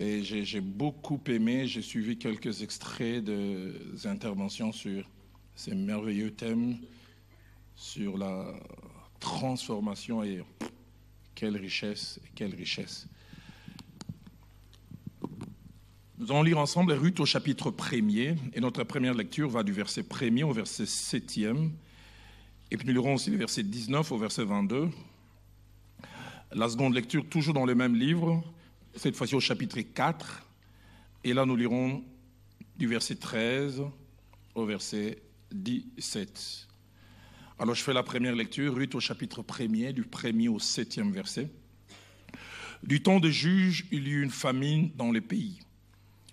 Et j'ai beaucoup aimé, j'ai suivi quelques extraits de, des interventions sur ces merveilleux thèmes, sur la transformation et quelle richesse, quelle richesse. Nous allons lire ensemble Ruth au chapitre 1 et notre première lecture va du verset 1 au verset 7e, et puis nous lirons aussi le verset 19 au verset 22. La seconde lecture, toujours dans le même livre, cette fois-ci au chapitre 4, et là nous lirons du verset 13 au verset 17. Alors je fais la première lecture, Ruth au chapitre 1er, du 1er au 7e verset. Du temps de juges, il y eut une famine dans le pays.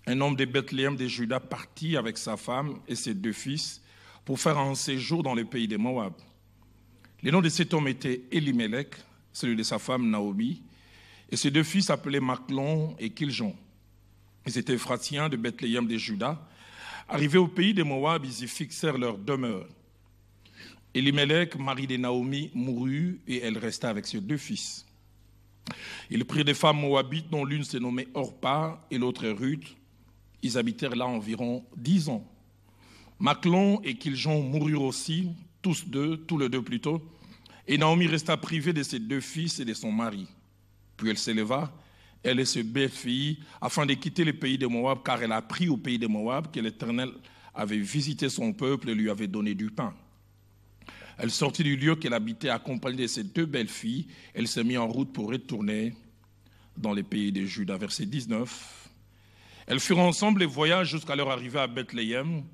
Un homme de Bethléem de Juda partit avec sa femme et ses deux fils pour faire un séjour dans le pays des Moab. Les noms de cet homme étaient Elimelech, celui de sa femme Naomi, et ses deux fils s'appelaient Maclon et Kiljon. Ils étaient phratiens de Bethléem des Judas. Arrivés au pays des Moab, ils y fixèrent leur demeure. Elimelech, mari de Naomi, mourut et elle resta avec ses deux fils. Ils prirent des femmes moabites dont l'une s'est nommée Orpa et l'autre Ruth. Ils habitèrent là environ dix ans. Maclon et Kiljon moururent aussi, tous deux, tous les deux plutôt, et Naomi resta privée de ses deux fils et de son mari. Puis elle s'éleva, elle et ses belles filles, afin de quitter le pays de Moab, car elle apprit au pays de Moab que l'Éternel avait visité son peuple et lui avait donné du pain. Elle sortit du lieu qu'elle habitait accompagnée de ses deux belles filles. Elle se mit en route pour retourner dans les pays de Juda. Verset 19. Elles furent ensemble et voyagent jusqu'à leur arrivée à Bethléem.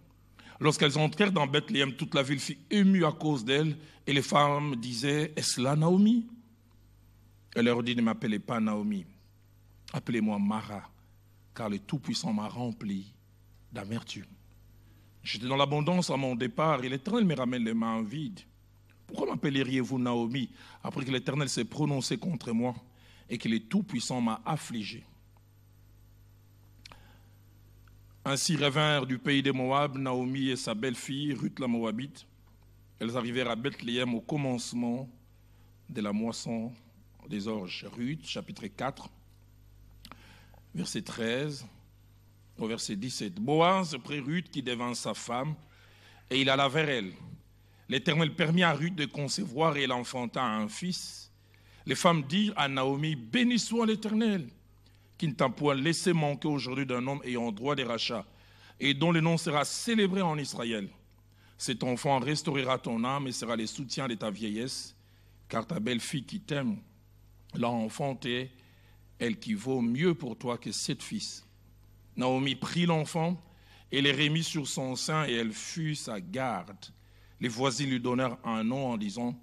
Lorsqu'elles entrèrent dans Bethléem, toute la ville fut émue à cause d'elles et les femmes disaient Est-ce là Naomi elle leur dit, ne m'appelez pas Naomi, appelez-moi Mara, car le Tout-Puissant m'a rempli d'amertume. J'étais dans l'abondance à mon départ et l'Éternel me ramène les mains vides. Pourquoi m'appelleriez-vous Naomi après que l'Éternel s'est prononcé contre moi et que le Tout-Puissant m'a affligé Ainsi revinrent du pays des Moab Naomi et sa belle-fille Ruth la Moabite. Elles arrivèrent à Bethléem au commencement de la moisson des orges, Ruth, chapitre 4, verset 13 au verset 17. Boaz prit Ruth qui devint sa femme, et il alla vers elle. L'Éternel permit à Ruth de concevoir et elle enfanta un fils. Les femmes dirent à Naomi, béni soit l'Éternel, qui ne t'a point laissé manquer aujourd'hui d'un homme ayant droit des rachats, et dont le nom sera célébré en Israël. Cet enfant restaurera ton âme et sera le soutien de ta vieillesse, car ta belle-fille qui t'aime « L'enfant est, elle qui vaut mieux pour toi que sept fils. Naomi prit l'enfant et les remit sur son sein et elle fut sa garde. Les voisins lui donnèrent un nom en disant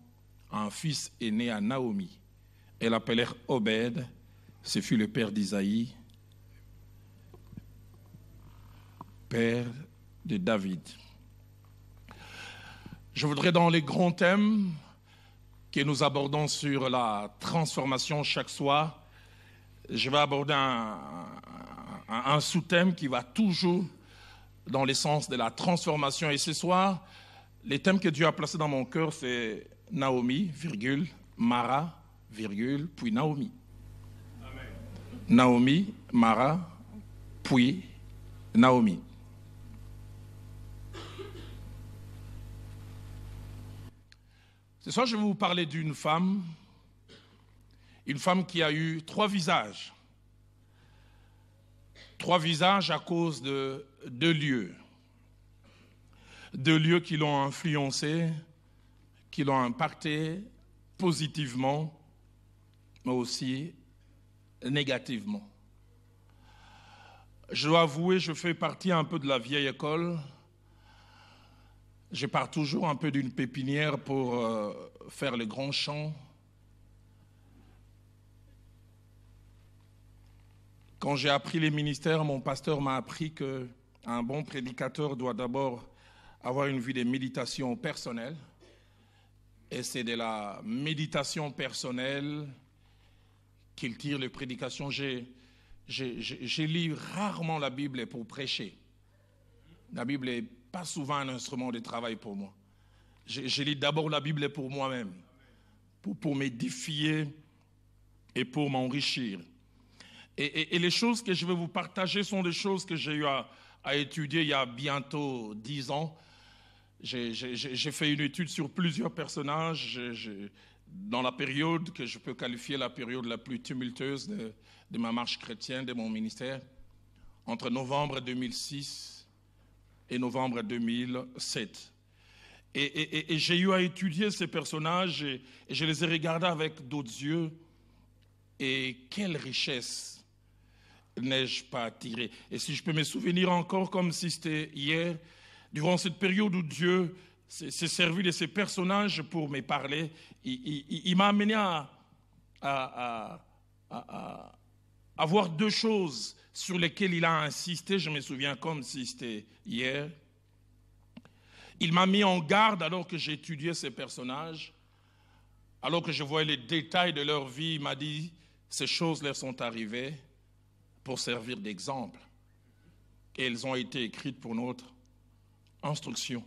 Un fils est né à Naomi. Elle l'appelèrent Obed. Ce fut le père d'Isaïe, père de David. Je voudrais, dans les grands thèmes, que nous abordons sur la transformation chaque soir, je vais aborder un, sous-thème qui va toujours dans l'essence de la transformation. Et ce soir, les thèmes que Dieu a placés dans mon cœur, c'est Naomi, Mara, virgule, puis Naomi. Naomi, Mara, puis Naomi. Ce soir, je vais vous parler d'une femme, une femme qui a eu trois visages. Trois visages à cause de deux lieux. Deux lieux qui l'ont influencée, qui l'ont impacté positivement, mais aussi négativement. Je dois avouer, je fais partie un peu de la vieille école je pars toujours un peu d'une pépinière pour euh, faire le grand chant. Quand j'ai appris les ministères, mon pasteur m'a appris que un bon prédicateur doit d'abord avoir une vie de méditation personnelle. Et c'est de la méditation personnelle qu'il tire les prédications. J'ai, j'ai, j'ai, j'ai lu rarement la Bible pour prêcher. La Bible est pas souvent un instrument de travail pour moi. Je, je lis d'abord la Bible pour moi-même, pour, pour m'édifier et pour m'enrichir. Et, les choses que je vais vous partager sont des choses que j'ai eu à, à, étudier il y a bientôt dix ans. J'ai fait une étude sur plusieurs personnages dans la période que je peux qualifier la période la plus tumultueuse de, de ma marche chrétienne, de mon ministère, entre novembre 2006 et novembre 2007. Et, j'ai eu à étudier ces personnages et, je les ai regardés avec d'autres yeux. Et quelle richesse n'ai-je pas tirée Et si je peux me souvenir encore comme si c'était hier, durant cette période où Dieu s'est servi de ces personnages pour me parler, il, m'a amené à avoir deux choses sur lesquelles il a insisté, je me souviens comme si c'était hier. Il m'a mis en garde alors que j'étudiais ces personnages, alors que je voyais les détails de leur vie, il m'a dit, ces choses leur sont arrivées pour servir d'exemple. Et elles ont été écrites pour notre instruction.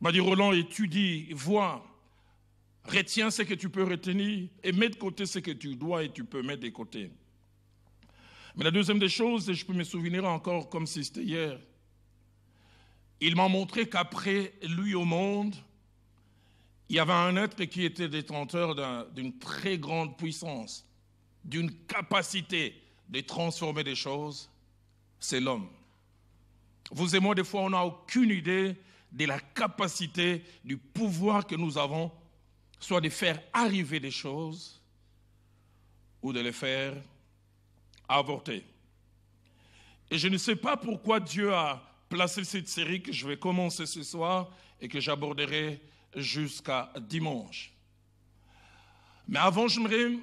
Il m'a dit, Roland, étudie, vois, retiens ce que tu peux retenir et mets de côté ce que tu dois et tu peux mettre de côté. Mais la deuxième des choses, et je peux me souvenir encore comme si c'était hier, il m'a montré qu'après lui au monde, il y avait un être qui était détenteur d'une très grande puissance, d'une capacité de transformer des choses, c'est l'homme. Vous et moi, des fois, on n'a aucune idée de la capacité, du pouvoir que nous avons, soit de faire arriver des choses ou de les faire avorté. Et je ne sais pas pourquoi Dieu a placé cette série que je vais commencer ce soir et que j'aborderai jusqu'à dimanche. Mais avant, j'aimerais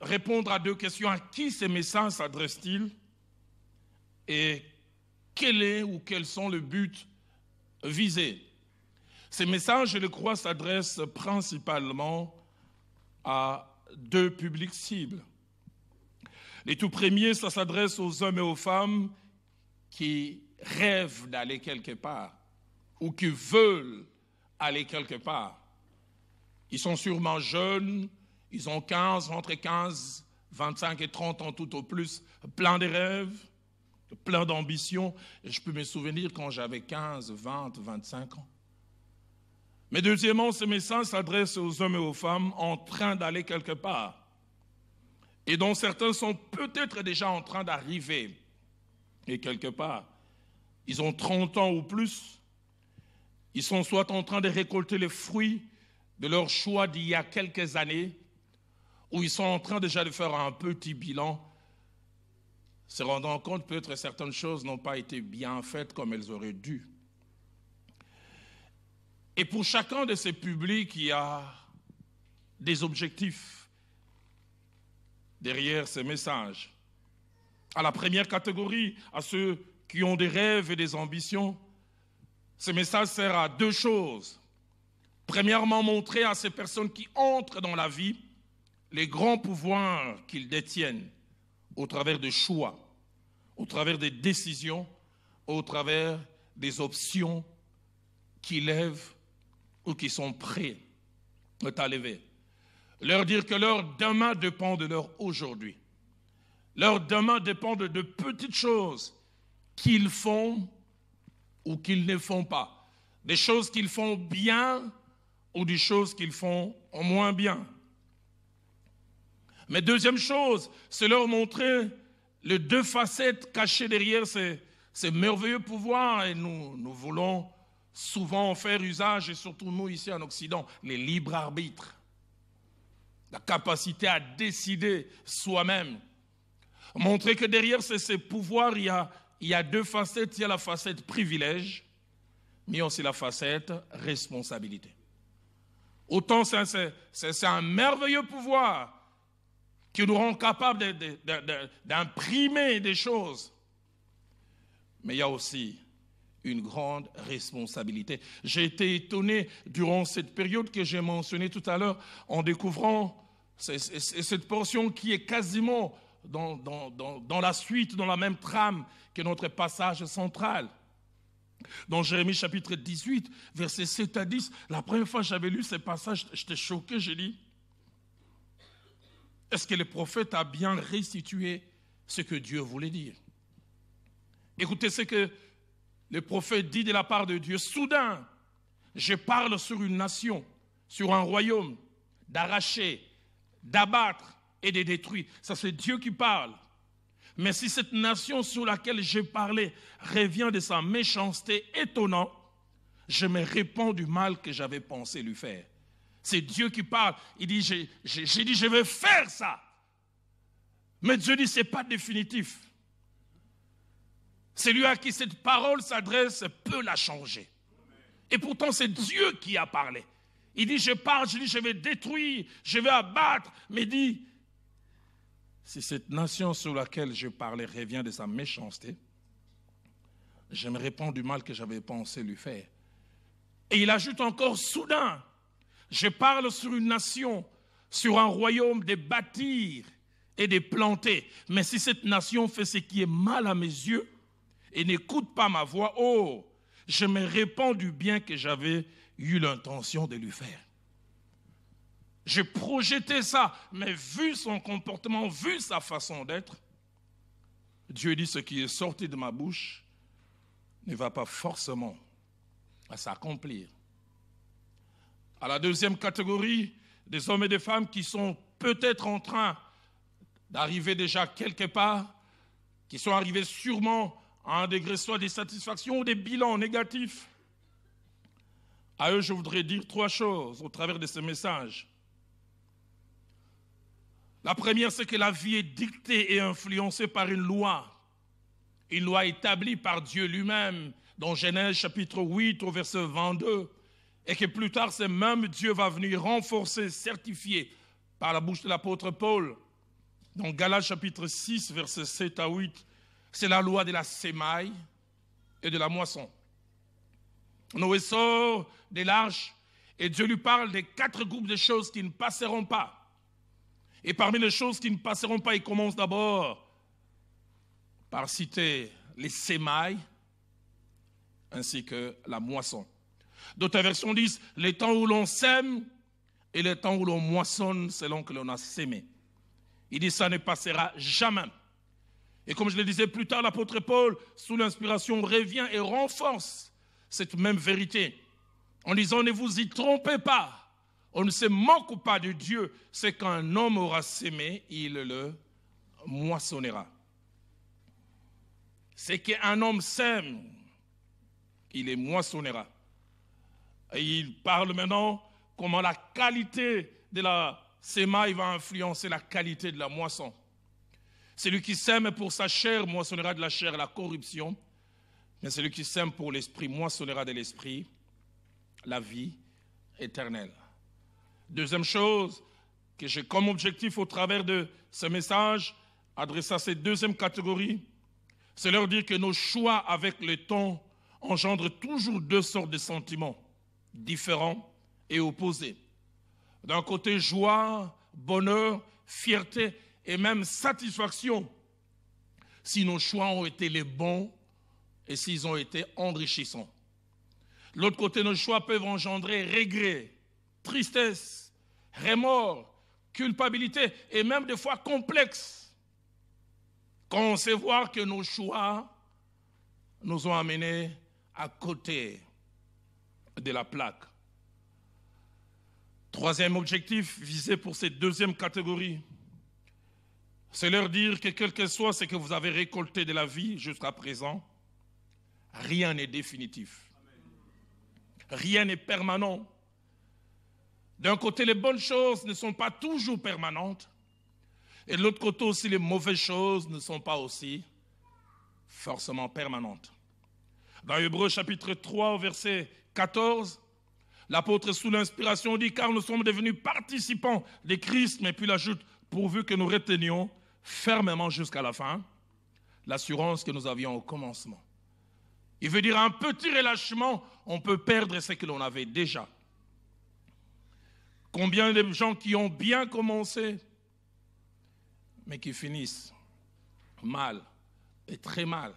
répondre à deux questions. À qui ces messages s'adressent-ils et quel est ou quels sont les buts visés Ces messages, je le crois, s'adressent principalement à deux publics cibles. Les tout premiers, ça s'adresse aux hommes et aux femmes qui rêvent d'aller quelque part ou qui veulent aller quelque part. Ils sont sûrement jeunes, ils ont 15, entre 15, 25 et 30 ans tout au plus, plein de rêves, plein d'ambitions. Je peux me souvenir quand j'avais 15, 20, 25 ans. Mais deuxièmement, ce message s'adresse aux hommes et aux femmes en train d'aller quelque part et dont certains sont peut-être déjà en train d'arriver. Et quelque part, ils ont 30 ans ou plus. Ils sont soit en train de récolter les fruits de leur choix d'il y a quelques années, ou ils sont en train déjà de faire un petit bilan, se rendant compte peut-être que certaines choses n'ont pas été bien faites comme elles auraient dû. Et pour chacun de ces publics, il y a des objectifs derrière ces messages. À la première catégorie, à ceux qui ont des rêves et des ambitions, ce message sert à deux choses. Premièrement, montrer à ces personnes qui entrent dans la vie les grands pouvoirs qu'ils détiennent au travers des choix, au travers des décisions, au travers des options qui lèvent ou qui sont prêts à lever. Leur dire que leur demain dépend de leur aujourd'hui. Leur demain dépend de, petites choses qu'ils font ou qu'ils ne font pas. Des choses qu'ils font bien ou des choses qu'ils font au moins bien. Mais deuxième chose, c'est leur montrer les deux facettes cachées derrière ces, merveilleux pouvoirs et nous, nous voulons souvent en faire usage, et surtout nous ici en Occident, les libres arbitres la capacité à décider soi-même. Montrer que derrière ces, pouvoirs, il y, a, il deux facettes. Il y a la facette privilège, mais aussi la facette responsabilité. Autant c'est un merveilleux pouvoir qui nous rend capable d'imprimer des choses. Mais il y a aussi une grande responsabilité. J'ai été étonné durant cette période que j'ai mentionnée tout à l'heure en découvrant cette portion qui est quasiment dans, dans, dans, la suite, dans la même trame que notre passage central. Dans Jérémie chapitre 18, verset 7 à 10, la première fois que j'avais lu ce passage, j'étais choqué, j'ai dit, est-ce que le prophète a bien restitué ce que Dieu voulait dire Écoutez ce que le prophète dit de la part de Dieu, soudain, je parle sur une nation, sur un royaume, d'arracher, d'abattre et de détruire. Ça, c'est Dieu qui parle. Mais si cette nation sur laquelle j'ai parlé revient de sa méchanceté étonnante, je me réponds du mal que j'avais pensé lui faire. C'est Dieu qui parle. Il dit, j'ai dit, je veux faire ça. Mais Dieu dit, ce n'est pas définitif. Celui à qui cette parole s'adresse peut la changer. Et pourtant, c'est Dieu qui a parlé. Il dit, je parle, je dis, je vais détruire, je vais abattre. Mais dit, si cette nation sur laquelle je parlais revient de sa méchanceté, je me réponds du mal que j'avais pensé lui faire. Et il ajoute encore soudain, je parle sur une nation, sur un royaume de bâtir et de planter. Mais si cette nation fait ce qui est mal à mes yeux, et n'écoute pas ma voix, oh, je me répands du bien que j'avais eu l'intention de lui faire. J'ai projeté ça, mais vu son comportement, vu sa façon d'être, Dieu dit ce qui est sorti de ma bouche ne va pas forcément s'accomplir. À la deuxième catégorie, des hommes et des femmes qui sont peut-être en train d'arriver déjà quelque part, qui sont arrivés sûrement un degré, soit des satisfactions ou des bilans négatifs. À eux, je voudrais dire trois choses au travers de ce message. La première, c'est que la vie est dictée et influencée par une loi, une loi établie par Dieu lui-même, dans Genèse chapitre 8 au verset 22, et que plus tard, ce même Dieu va venir renforcer, certifier par la bouche de l'apôtre Paul, dans Galates chapitre 6, verset 7 à 8, c'est la loi de la sémaille et de la moisson. Noé sort des larges et Dieu lui parle des quatre groupes de choses qui ne passeront pas. Et parmi les choses qui ne passeront pas, il commence d'abord par citer les sémailles ainsi que la moisson. D'autres versions disent les temps où l'on sème et les temps où l'on moissonne selon que l'on a sémé. Il dit ça ne passera jamais. Et comme je le disais plus tard, l'apôtre Paul, sous l'inspiration, revient et renforce cette même vérité en disant ne vous y trompez pas. On ne se manque pas de Dieu. C'est qu'un homme aura sémé, il le moissonnera. C'est qu'un homme sème, il le moissonnera. Et il parle maintenant comment la qualité de la sémaille va influencer la qualité de la moisson. Celui qui sème pour sa chair moissonnera de la chair la corruption, mais celui qui sème pour l'esprit moissonnera de l'esprit la vie éternelle. Deuxième chose que j'ai comme objectif au travers de ce message, adressé à cette deuxième catégorie, c'est leur dire que nos choix avec le temps engendrent toujours deux sortes de sentiments différents et opposés. D'un côté, joie, bonheur, fierté et même satisfaction si nos choix ont été les bons et s'ils ont été enrichissants. L'autre côté, nos choix peuvent engendrer regret, tristesse, remords, culpabilité et même des fois complexe. Quand on sait voir que nos choix nous ont amenés à côté de la plaque. Troisième objectif visé pour cette deuxième catégorie, c'est leur dire que quel que soit ce que vous avez récolté de la vie jusqu'à présent, rien n'est définitif. Rien n'est permanent. D'un côté, les bonnes choses ne sont pas toujours permanentes. Et de l'autre côté aussi, les mauvaises choses ne sont pas aussi forcément permanentes. Dans Hébreux chapitre 3, verset 14, l'apôtre sous l'inspiration dit, car nous sommes devenus participants de Christ, mais puis l'ajoute, pourvu que nous retenions fermement jusqu'à la fin l'assurance que nous avions au commencement. Il veut dire un petit relâchement, on peut perdre ce que l'on avait déjà. Combien de gens qui ont bien commencé, mais qui finissent mal, et très mal.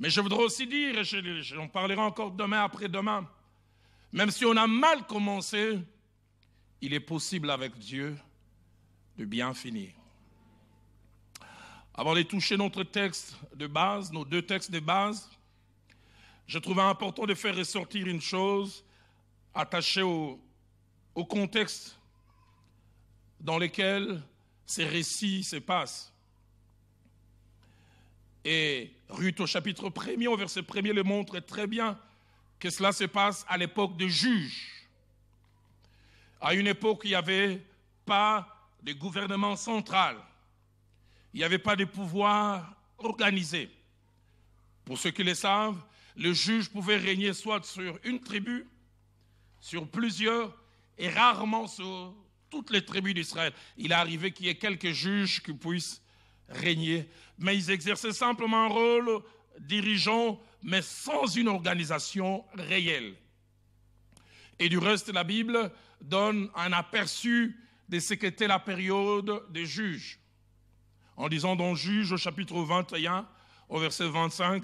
Mais je voudrais aussi dire, et j'en parlerai encore demain, après-demain, même si on a mal commencé, il est possible avec Dieu de bien finir. Avant de toucher notre texte de base, nos deux textes de base, je trouvais important de faire ressortir une chose attachée au, contexte dans lequel ces récits se passent. Et Ruth au chapitre 1 au verset 1 le montre très bien que cela se passe à l'époque des juges. À une époque où il n'y avait pas de gouvernement central. Il n'y avait pas de pouvoir organisé. Pour ceux qui le savent, le juge pouvait régner soit sur une tribu, sur plusieurs, et rarement sur toutes les tribus d'Israël. Il est arrivé qu'il y ait quelques juges qui puissent régner, mais ils exerçaient simplement un rôle dirigeant, mais sans une organisation réelle. Et du reste, la Bible donne un aperçu de ce qu'était la période des juges en disant dans Juge au chapitre 21, au verset 25,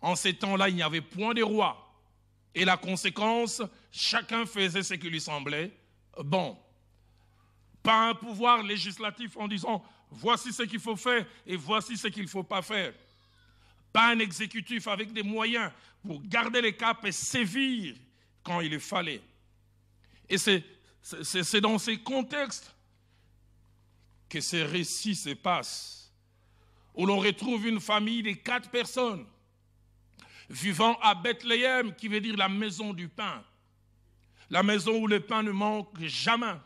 En ces temps-là, il n'y avait point de roi. Et la conséquence, chacun faisait ce qui lui semblait bon. Pas un pouvoir législatif en disant voici ce qu'il faut faire et voici ce qu'il ne faut pas faire. Pas un exécutif avec des moyens pour garder les capes et sévir quand il le fallait. Et c'est dans ces contextes que ces récits se passent, où l'on retrouve une famille de quatre personnes vivant à Bethléem, qui veut dire la maison du pain, la maison où le pain ne manque jamais,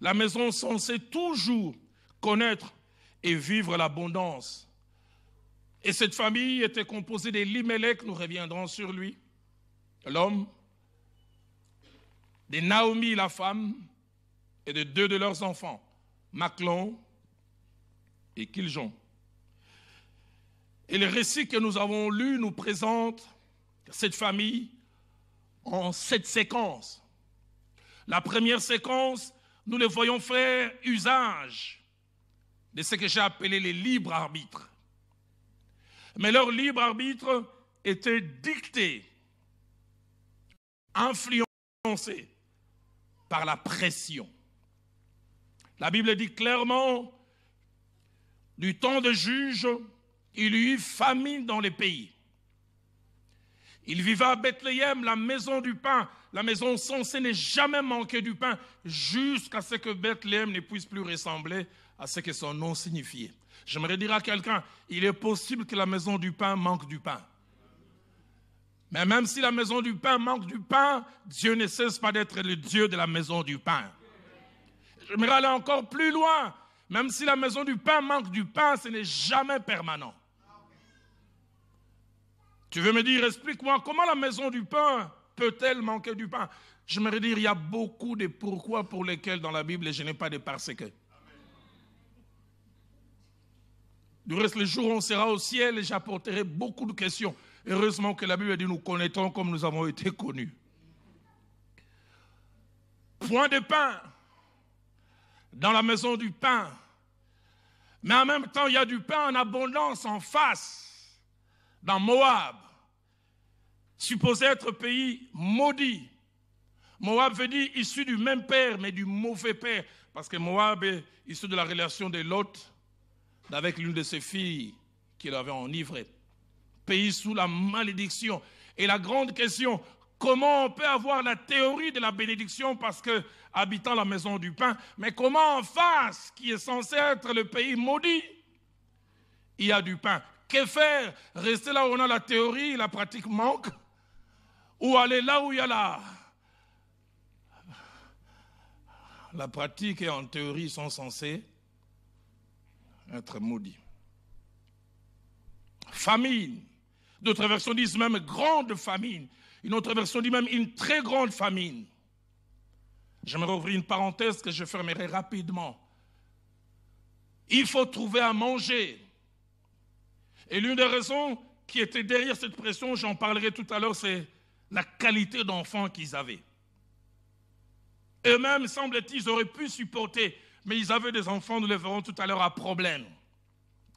la maison censée toujours connaître et vivre l'abondance. Et cette famille était composée de Limelech, nous reviendrons sur lui, l'homme, de Naomi, la femme, et de deux de leurs enfants. Maclon et Kiljon. Et le récit que nous avons lu nous présente cette famille en sept séquences. La première séquence, nous les voyons faire usage de ce que j'ai appelé les libres arbitres. Mais leur libre arbitre était dicté, influencé par la pression. La Bible dit clairement, du temps de juge, il y eut famine dans les pays. Il vivait à Bethléem, la maison du pain. La maison censée n'est jamais manquée du pain jusqu'à ce que Bethléem ne puisse plus ressembler à ce que son nom signifiait. J'aimerais dire à quelqu'un, il est possible que la maison du pain manque du pain. Mais même si la maison du pain manque du pain, Dieu ne cesse pas d'être le Dieu de la maison du pain j'aimerais aller encore plus loin. Même si la maison du pain manque du pain, ce n'est jamais permanent. Tu veux me dire, explique-moi, comment la maison du pain peut-elle manquer du pain Je me dire, il y a beaucoup de pourquoi pour lesquels dans la Bible, je n'ai pas de parce que. Du reste, le jour où on sera au ciel, et j'apporterai beaucoup de questions. Heureusement que la Bible dit, nous connaîtrons comme nous avons été connus. Point de pain dans la maison du pain. Mais en même temps, il y a du pain en abondance en face, dans Moab, supposé être pays maudit. Moab veut dire issu du même père, mais du mauvais père, parce que Moab est issu de la relation de Lot avec l'une de ses filles qu'il avait enivrée. Pays sous la malédiction. Et la grande question, Comment on peut avoir la théorie de la bénédiction parce que habitant la maison du pain, mais comment en face, qui est censé être le pays maudit, il y a du pain Que faire Rester là où on a la théorie, la pratique manque Ou aller là où il y a la, la pratique et en théorie sont censés être maudits Famine. D'autres versions disent même grande famine. Une autre version dit même une très grande famine. J'aimerais ouvrir une parenthèse que je fermerai rapidement. Il faut trouver à manger. Et l'une des raisons qui était derrière cette pression, j'en parlerai tout à l'heure, c'est la qualité d'enfants qu'ils avaient. Eux-mêmes, semble-t-il, auraient pu supporter, mais ils avaient des enfants, nous les verrons tout à l'heure, à problème.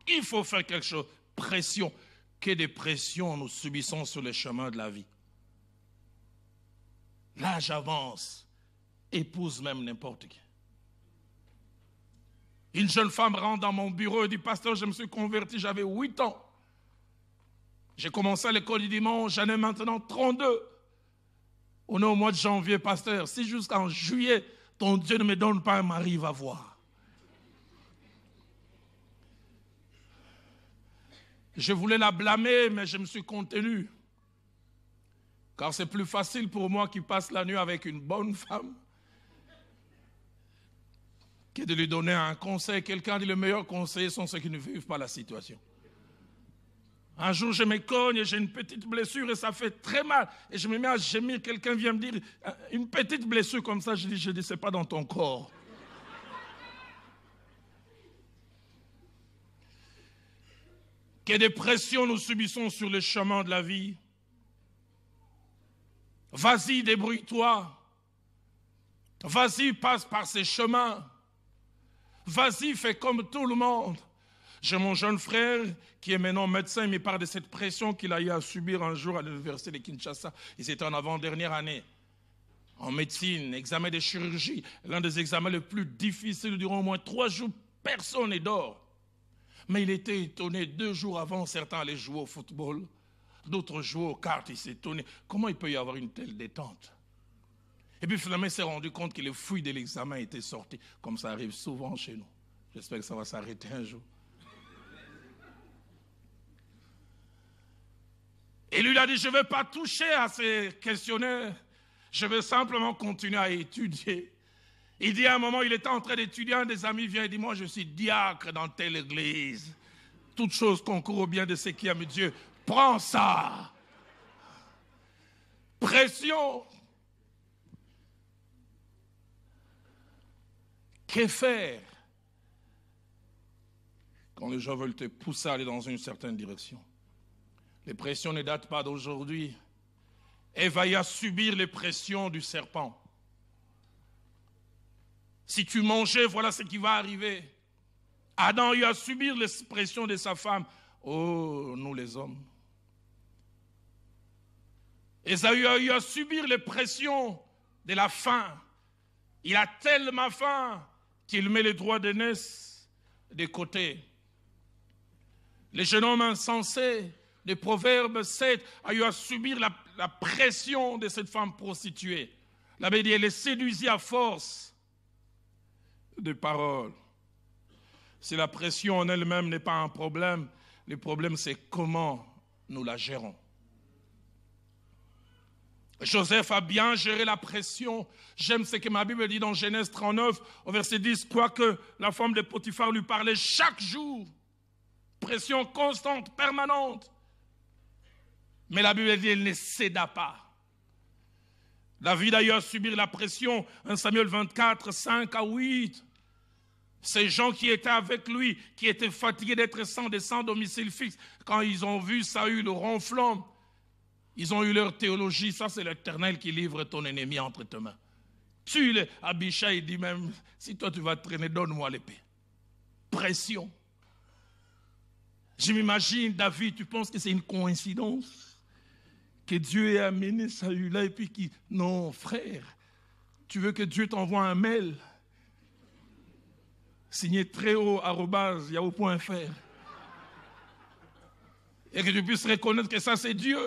Il faut faire quelque chose. Pression. Quelle des pressions nous subissons sur le chemin de la vie. L'âge avance. Épouse même n'importe qui. Une jeune femme rentre dans mon bureau et dit, pasteur, je me suis converti, j'avais 8 ans. J'ai commencé à l'école du dimanche, j'en ai maintenant 32. On est au mois de janvier, pasteur. Si jusqu'en juillet, ton Dieu ne me donne pas un mari, va voir. Je voulais la blâmer, mais je me suis contenu. Car c'est plus facile pour moi qui passe la nuit avec une bonne femme que de lui donner un conseil. Quelqu'un dit les meilleurs conseil sont ceux qui ne vivent pas la situation. Un jour, je me cogne et j'ai une petite blessure et ça fait très mal. Et je me mets à gémir. Quelqu'un vient me dire euh, une petite blessure comme ça. Je dis, je dis, sais pas dans ton corps. Quelle dépression nous subissons sur le chemin de la vie. Vas-y, débrouille-toi. Vas-y, passe par ces chemins. Vas-y, fais comme tout le monde. J'ai mon jeune frère qui est maintenant médecin, il me parle de cette pression qu'il a eu à subir un jour à l'université de Kinshasa. Il étaient en avant-dernière année en médecine, examen de chirurgie, l'un des examens les plus difficiles durant au moins trois jours. Personne n'est dort. Mais il était étonné, deux jours avant, certains allaient jouer au football, d'autres jouaient aux cartes, ils s'étonnaient. Comment il peut y avoir une telle détente Et puis finalement, il s'est rendu compte que les fouilles de l'examen étaient sorties, comme ça arrive souvent chez nous. J'espère que ça va s'arrêter un jour. Et lui, il a dit, je ne veux pas toucher à ces questionnaires, je veux simplement continuer à étudier. Il dit à un moment, il était en train d'étudier, un des amis vient et dit, moi je suis diacre dans telle église. Toutes choses concourent au bien de ceux qui aiment Dieu. Prends ça. Pression. Que faire quand les gens veulent te pousser à aller dans une certaine direction Les pressions ne datent pas d'aujourd'hui. Eva y a subir les pressions du serpent. Si tu mangeais, voilà ce qui va arriver. Adam y a subir les pressions de sa femme. Oh, nous les hommes ça a eu à subir les pressions de la faim. Il a tellement faim qu'il met les droits d'aînesse de côté. Le jeune homme insensé de Proverbe 7 a eu à subir la, pression de cette femme prostituée. La dit, elle est séduisie à force de paroles. Si la pression en elle-même n'est pas un problème, le problème c'est comment nous la gérons. Joseph a bien géré la pression. J'aime ce que ma Bible dit dans Genèse 39, au verset 10, quoique la femme de Potiphar lui parlait chaque jour. Pression constante, permanente. Mais la Bible dit, elle ne céda pas. David d'ailleurs subir la pression, 1 Samuel 24, 5 à 8. Ces gens qui étaient avec lui, qui étaient fatigués d'être sans domicile fixe, quand ils ont vu Saül ronflant, ils ont eu leur théologie, ça c'est l'Éternel qui livre ton ennemi entre tes mains. Tue-le. Abisha, il dit même, si toi tu vas traîner, donne-moi l'épée. Pression. Je m'imagine, David, tu penses que c'est une coïncidence que Dieu ait amené Saül-là et puis qui... Non, frère, tu veux que Dieu t'envoie un mail signé très haut, yahoo.fr et que tu puisses reconnaître que ça c'est Dieu.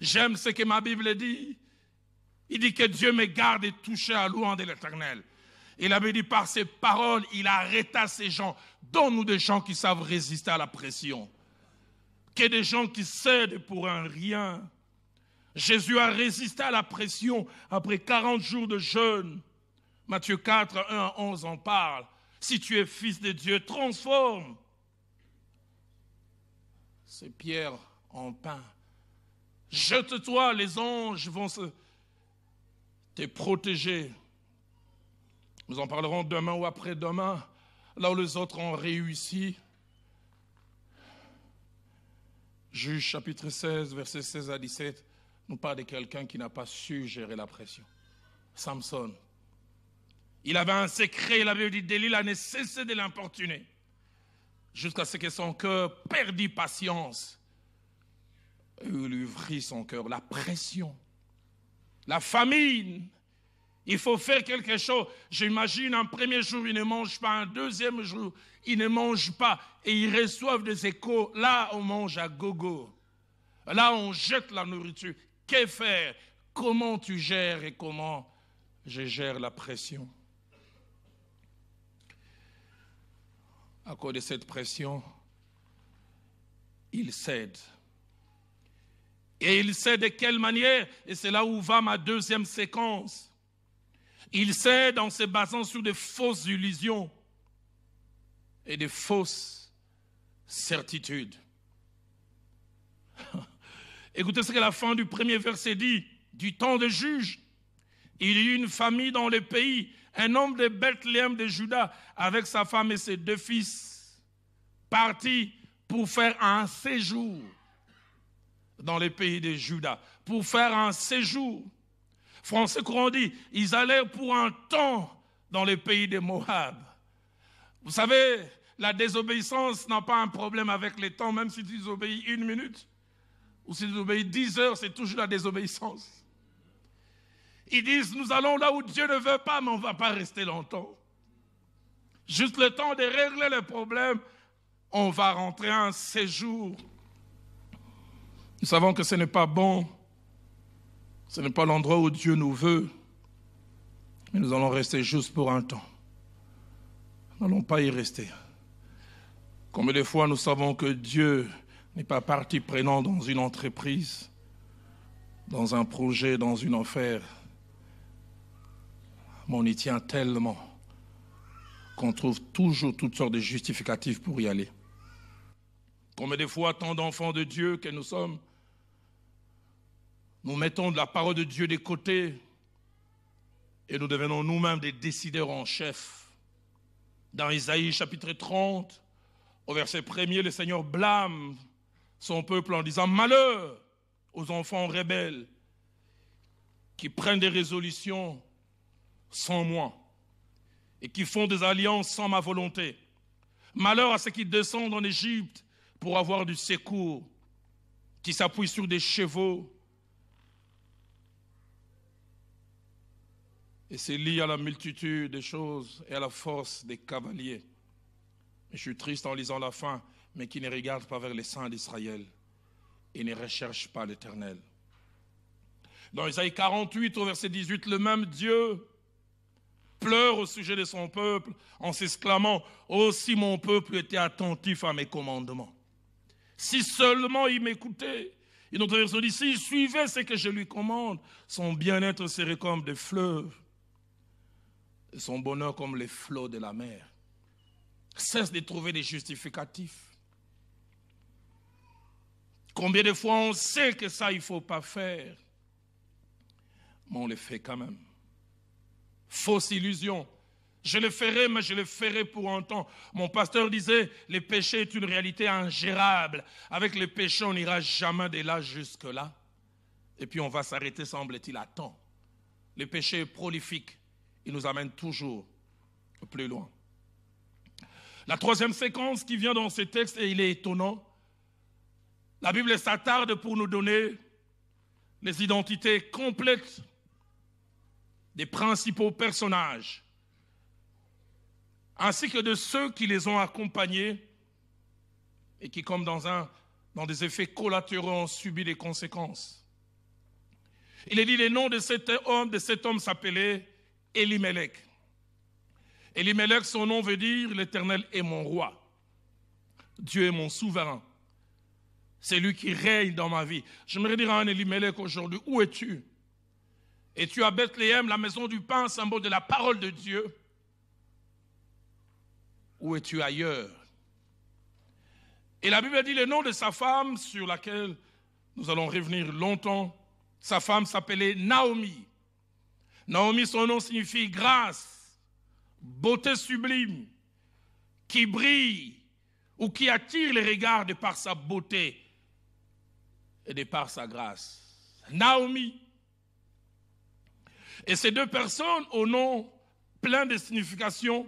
J'aime ce que ma Bible dit. Il dit que Dieu me garde et touché à l'ouan de l'éternel. Il avait dit par ses paroles, il arrêta ces gens. Donne-nous des gens qui savent résister à la pression. Que des gens qui cèdent pour un rien. Jésus a résisté à la pression après 40 jours de jeûne. Matthieu 4, 1 à 11 en parle. Si tu es fils de Dieu, transforme. ces Pierre en pain. Jette-toi, les anges vont se... te protéger. Nous en parlerons demain ou après-demain, là où les autres ont réussi. Juge chapitre 16, versets 16 à 17, nous parle de quelqu'un qui n'a pas su gérer la pression. Samson. Il avait un secret, il avait dit il a cessé de l'importuner, jusqu'à ce que son cœur perdit patience il ouvrit son cœur. La pression, la famine. Il faut faire quelque chose. J'imagine un premier jour, il ne mange pas. Un deuxième jour, il ne mange pas. Et il reçoit des échos. Là, on mange à gogo. Là, on jette la nourriture. Que faire Comment tu gères et comment je gère la pression À cause de cette pression, il cède et il sait de quelle manière, et c'est là où va ma deuxième séquence. Il sait dans se basant sur de fausses illusions et de fausses certitudes. Écoutez ce que la fin du premier verset dit, du temps de juge. Il y eut une famille dans le pays, un homme de Bethléem de Juda, avec sa femme et ses deux fils, parti pour faire un séjour dans les pays de Judas, pour faire un séjour. Français courant dit, ils allaient pour un temps dans les pays de Moab. Vous savez, la désobéissance n'a pas un problème avec les temps, même si tu obéis une minute ou si tu obéis dix heures, c'est toujours la désobéissance. Ils disent, nous allons là où Dieu ne veut pas, mais on ne va pas rester longtemps. Juste le temps de régler les problème, on va rentrer un séjour nous savons que ce n'est pas bon, ce n'est pas l'endroit où Dieu nous veut, mais nous allons rester juste pour un temps. Nous n'allons pas y rester. Combien de fois nous savons que Dieu n'est pas parti prenant dans une entreprise, dans un projet, dans une affaire, mais on y tient tellement qu'on trouve toujours toutes sortes de justificatifs pour y aller. Combien de fois tant d'enfants de Dieu que nous sommes nous mettons de la parole de Dieu des côtés et nous devenons nous-mêmes des décideurs en chef. Dans Isaïe chapitre 30, au verset premier, le Seigneur blâme son peuple en disant Malheur aux enfants rebelles qui prennent des résolutions sans moi et qui font des alliances sans ma volonté. Malheur à ceux qui descendent en Égypte pour avoir du secours, qui s'appuient sur des chevaux et c'est lié à la multitude des choses et à la force des cavaliers. je suis triste en lisant la fin, mais qui ne regarde pas vers les saints d'Israël et ne recherche pas l'Éternel. Dans Isaïe 48 au verset 18, le même Dieu pleure au sujet de son peuple en s'exclamant, Oh si mon peuple était attentif à mes commandements, si seulement il m'écoutait, et notre verset dit, s'il suivait ce que je lui commande, son bien-être serait comme des fleuves son bonheur comme les flots de la mer. Cesse de trouver des justificatifs. Combien de fois on sait que ça, il ne faut pas faire, mais on le fait quand même. Fausse illusion. Je le ferai, mais je le ferai pour un temps. Mon pasteur disait, le péché est une réalité ingérable. Avec le péché, on n'ira jamais de là jusque-là. Et puis on va s'arrêter, semble-t-il, à temps. Le péché est prolifique il nous amène toujours plus loin. La troisième séquence qui vient dans ce texte, et il est étonnant, la Bible s'attarde pour nous donner les identités complètes des principaux personnages, ainsi que de ceux qui les ont accompagnés et qui, comme dans, un, dans des effets collatéraux, ont subi des conséquences. Il est dit les noms de cet homme, de cet homme s'appelait Elimelech. Elimelech, son nom veut dire l'Éternel est mon roi. Dieu est mon souverain. C'est lui qui règne dans ma vie. J'aimerais dire à un Elimelech aujourd'hui, où es-tu Es-tu à Bethléem, la maison du pain, symbole de la parole de Dieu Où es-tu ailleurs Et la Bible dit le nom de sa femme sur laquelle nous allons revenir longtemps. Sa femme s'appelait Naomi. Naomi, son nom signifie grâce, beauté sublime, qui brille ou qui attire les regards de par sa beauté et de par sa grâce. Naomi. Et ces deux personnes, au nom plein de significations,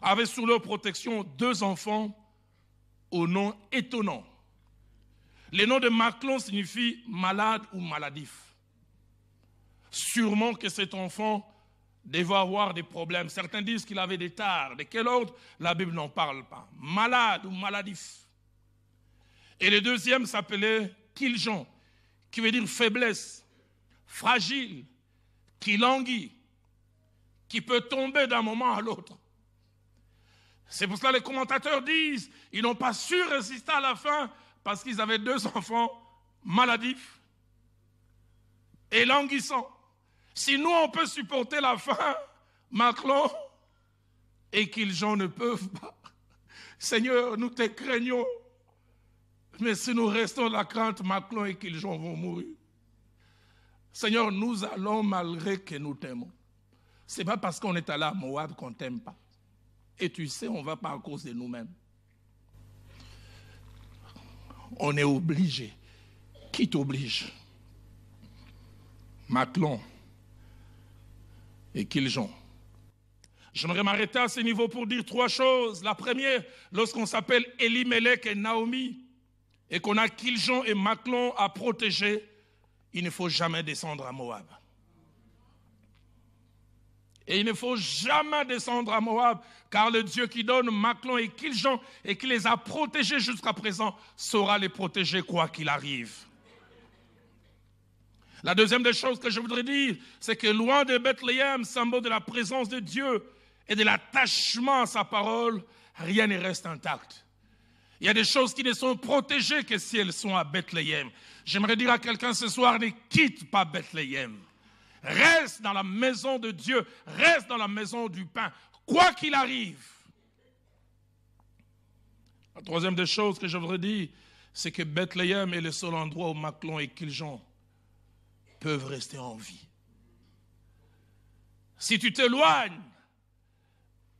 avaient sous leur protection deux enfants au nom étonnant. Le nom de Maclon signifie malade ou maladif sûrement que cet enfant devait avoir des problèmes. Certains disent qu'il avait des tares. De quel ordre La Bible n'en parle pas. Malade ou maladif. Et le deuxième s'appelait Kiljon, qui veut dire faiblesse, fragile, qui languit, qui peut tomber d'un moment à l'autre. C'est pour cela que les commentateurs disent ils n'ont pas su résister à la fin parce qu'ils avaient deux enfants maladifs et languissants. Si nous, on peut supporter la faim, Macron, et qu'ils gens ne peuvent pas, Seigneur, nous te craignons. Mais si nous restons la crainte, Macron et qu'ils gens vont mourir. Seigneur, nous allons malgré que nous t'aimons. Ce n'est pas parce qu'on est à la Moab qu'on ne t'aime pas. Et tu sais, on va pas à cause de nous-mêmes. On est obligé. Qui t'oblige Macron, et qu'ils J'aimerais m'arrêter à ce niveau pour dire trois choses. La première, lorsqu'on s'appelle Elimelech et Naomi, et qu'on a Kiljon et Maclon à protéger, il ne faut jamais descendre à Moab. Et il ne faut jamais descendre à Moab, car le Dieu qui donne Maclon et Kiljon et qui les a protégés jusqu'à présent saura les protéger quoi qu'il arrive. La deuxième des choses que je voudrais dire, c'est que loin de Bethléem, symbole de la présence de Dieu et de l'attachement à sa parole, rien ne reste intact. Il y a des choses qui ne sont protégées que si elles sont à Bethléem. J'aimerais dire à quelqu'un ce soir, ne quitte pas Bethléem. Reste dans la maison de Dieu, reste dans la maison du pain, quoi qu'il arrive. La troisième des choses que je voudrais dire, c'est que Bethléem est le seul endroit où Maclon et Kiljon peuvent rester en vie. Si tu t'éloignes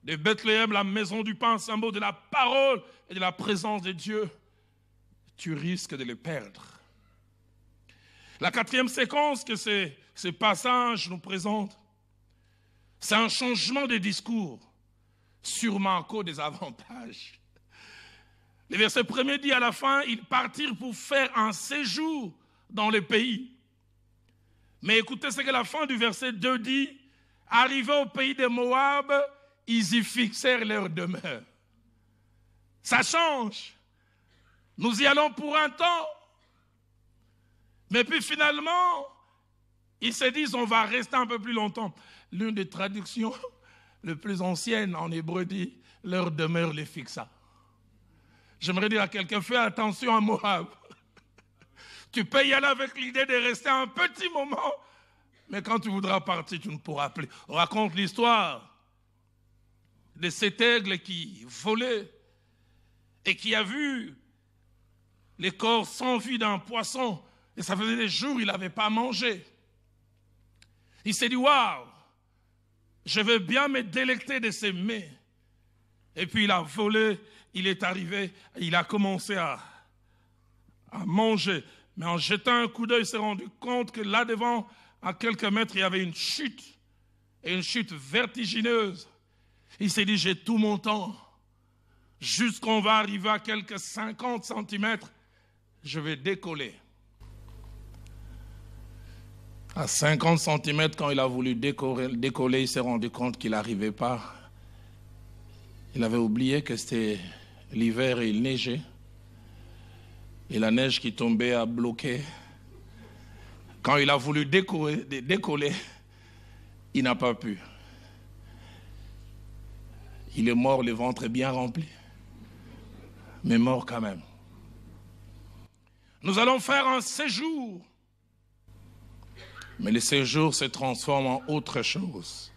de Bethléem, la maison du pain, symbole de la parole et de la présence de Dieu, tu risques de le perdre. La quatrième séquence que ce, passage nous présente, c'est un changement de discours, sur Marco des avantages. Le verset premier dit à la fin, ils partirent pour faire un séjour dans le pays. Mais écoutez ce que la fin du verset 2 dit. Arrivés au pays des Moab, ils y fixèrent leur demeure. Ça change. Nous y allons pour un temps. Mais puis finalement, ils se disent, on va rester un peu plus longtemps. L'une des traductions les plus anciennes en hébreu dit, leur demeure les fixa. J'aimerais dire à quelqu'un, fais attention à Moab. Tu peux y aller avec l'idée de rester un petit moment, mais quand tu voudras partir, tu ne pourras plus. On raconte l'histoire de cet aigle qui volait et qui a vu les corps sans vie d'un poisson. Et ça faisait des jours, il n'avait pas mangé. Il s'est dit, waouh, je veux bien me délecter de ces mets. Et puis il a volé, il est arrivé, il a commencé à, à manger. Mais en jetant un coup d'œil, il s'est rendu compte que là-devant, à quelques mètres, il y avait une chute, et une chute vertigineuse. Il s'est dit, j'ai tout mon temps. Jusqu'on va arriver à quelques 50 cm, je vais décoller. À 50 cm, quand il a voulu décoller, il s'est rendu compte qu'il n'arrivait pas. Il avait oublié que c'était l'hiver et il neigeait. Et la neige qui tombait a bloqué. Quand il a voulu décoller, il n'a pas pu. Il est mort, le ventre est bien rempli, mais mort quand même. Nous allons faire un séjour, mais le séjour se transforme en autre chose.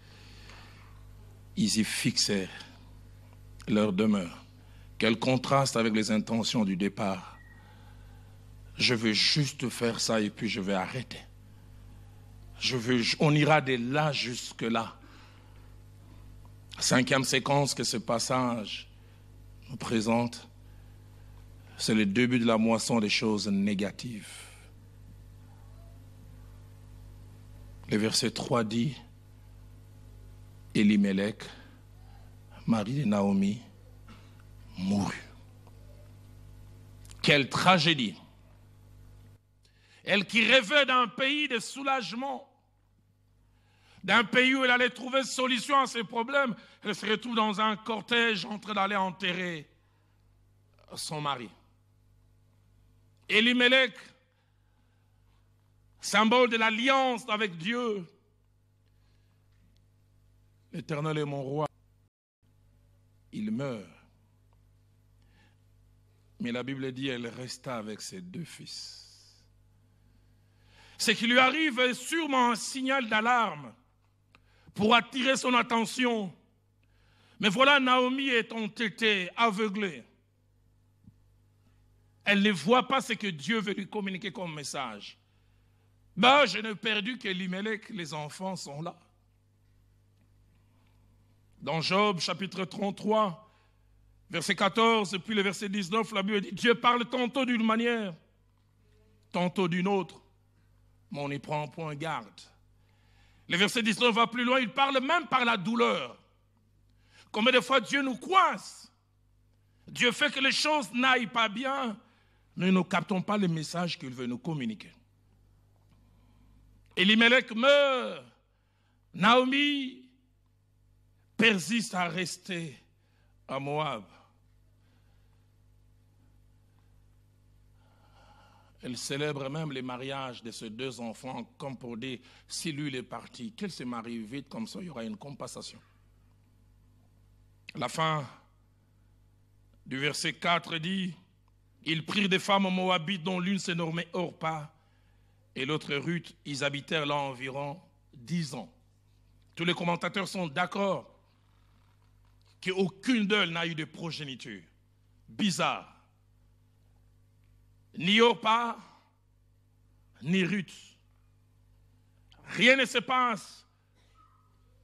Ils y fixaient leur demeure. Quel contraste avec les intentions du départ je veux juste faire ça et puis je vais arrêter. Je veux, on ira de là jusque là. Cinquième séquence que ce passage nous présente, c'est le début de la moisson des choses négatives. Le verset 3 dit, Elimelech, mari de Naomi, mourut. Quelle tragédie elle qui rêvait d'un pays de soulagement, d'un pays où elle allait trouver solution à ses problèmes, elle se retrouve dans un cortège en train d'aller enterrer son mari. Elimelech, symbole de l'alliance avec Dieu, l'Éternel est mon roi, il meurt. Mais la Bible dit, elle resta avec ses deux fils. Ce qui lui arrive est sûrement un signal d'alarme pour attirer son attention. Mais voilà, Naomi est entêtée, aveuglée. Elle ne voit pas ce que Dieu veut lui communiquer comme message. Ben, je n'ai perdu que l'Imelec, les enfants sont là. Dans Job, chapitre 33, verset 14, puis le verset 19, la Bible dit Dieu parle tantôt d'une manière, tantôt d'une autre mais on y prend point garde. Le verset 19 va plus loin, il parle même par la douleur. Combien de fois Dieu nous coince Dieu fait que les choses n'aillent pas bien, mais nous ne captons pas le message qu'il veut nous communiquer. Elimelech meurt, Naomi persiste à rester à Moab. Elle célèbre même les mariages de ces deux enfants comme pour dire, si lui est parti, qu'elle se marie vite, comme ça il y aura une compensation. La fin du verset 4 dit, ils prirent des femmes moabites dont l'une s'est hors Orpa et l'autre Ruth. Ils habitèrent là environ dix ans. Tous les commentateurs sont d'accord qu'aucune d'elles n'a eu de progéniture. Bizarre ni Opa, ni Ruth. Rien ne se passe.